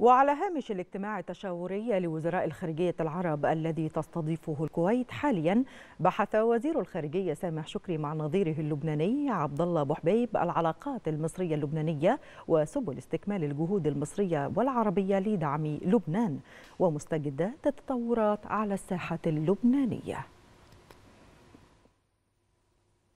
وعلى هامش الاجتماع التشاوري لوزراء الخارجية العرب الذي تستضيفه الكويت حاليا بحث وزير الخارجية سامح شكري مع نظيره اللبناني عبد الله أبو حبيب العلاقات المصرية اللبنانية وسبل استكمال الجهود المصرية والعربية لدعم لبنان ومستجدات التطورات على الساحة اللبنانية